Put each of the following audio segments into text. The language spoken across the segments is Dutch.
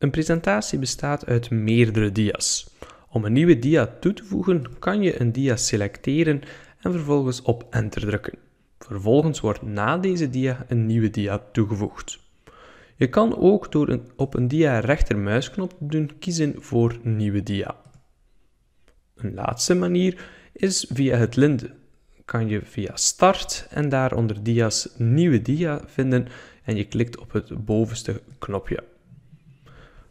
Een presentatie bestaat uit meerdere dia's. Om een nieuwe dia toe te voegen, kan je een dia selecteren en vervolgens op Enter drukken. Vervolgens wordt na deze dia een nieuwe dia toegevoegd. Je kan ook door op een dia rechtermuisknop te doen kiezen voor nieuwe dia. Een laatste manier is via het linde. Kan je via start en daaronder dia's nieuwe dia vinden en je klikt op het bovenste knopje.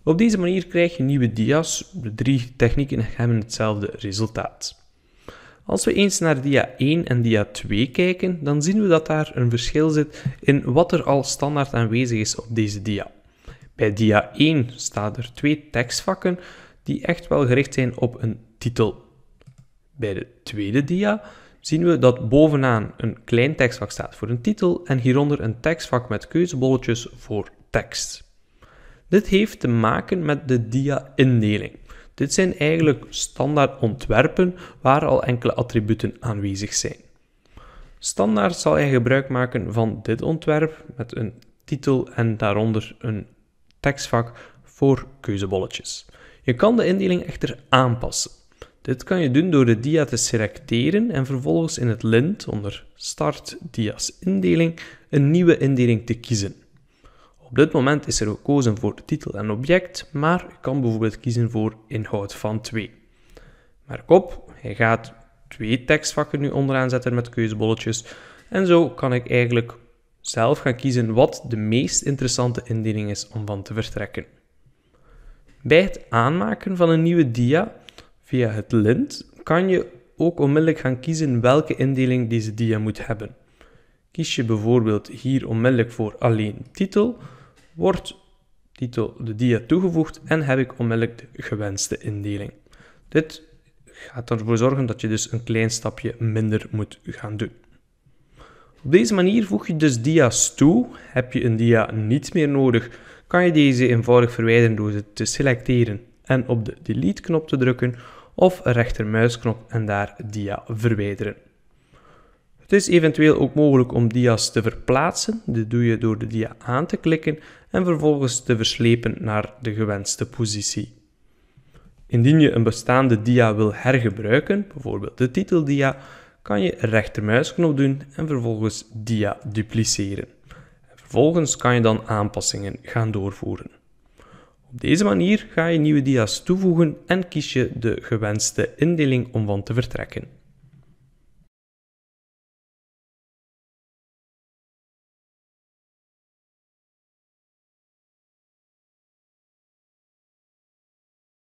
Op deze manier krijg je nieuwe dia's. De drie technieken hebben hetzelfde resultaat. Als we eens naar dia 1 en dia 2 kijken, dan zien we dat daar een verschil zit in wat er al standaard aanwezig is op deze dia. Bij dia 1 staan er twee tekstvakken die echt wel gericht zijn op een titel. Bij de tweede dia zien we dat bovenaan een klein tekstvak staat voor een titel en hieronder een tekstvak met keuzebolletjes voor tekst. Dit heeft te maken met de dia-indeling. Dit zijn eigenlijk standaard ontwerpen waar al enkele attributen aanwezig zijn. Standaard zal je gebruik maken van dit ontwerp met een titel en daaronder een tekstvak voor keuzebolletjes. Je kan de indeling echter aanpassen. Dit kan je doen door de dia te selecteren en vervolgens in het lint onder Start Dia's indeling een nieuwe indeling te kiezen. Op dit moment is er gekozen voor titel en object, maar je kan bijvoorbeeld kiezen voor inhoud van 2. Merk op, hij gaat twee tekstvakken nu onderaan zetten met keuzebolletjes. En zo kan ik eigenlijk zelf gaan kiezen wat de meest interessante indeling is om van te vertrekken. Bij het aanmaken van een nieuwe dia via het lint kan je ook onmiddellijk gaan kiezen welke indeling deze dia moet hebben. Kies je bijvoorbeeld hier onmiddellijk voor alleen titel, wordt titel de dia toegevoegd en heb ik onmiddellijk de gewenste indeling. Dit gaat ervoor zorgen dat je dus een klein stapje minder moet gaan doen. Op deze manier voeg je dus dia's toe. Heb je een dia niet meer nodig, kan je deze eenvoudig verwijderen door ze te selecteren en op de delete knop te drukken of rechtermuisknop en daar dia verwijderen. Het is eventueel ook mogelijk om dia's te verplaatsen. Dit doe je door de dia aan te klikken en vervolgens te verslepen naar de gewenste positie. Indien je een bestaande dia wil hergebruiken, bijvoorbeeld de titeldia, kan je rechtermuisknop doen en vervolgens dia dupliceren. En vervolgens kan je dan aanpassingen gaan doorvoeren. Op deze manier ga je nieuwe dia's toevoegen en kies je de gewenste indeling om van te vertrekken.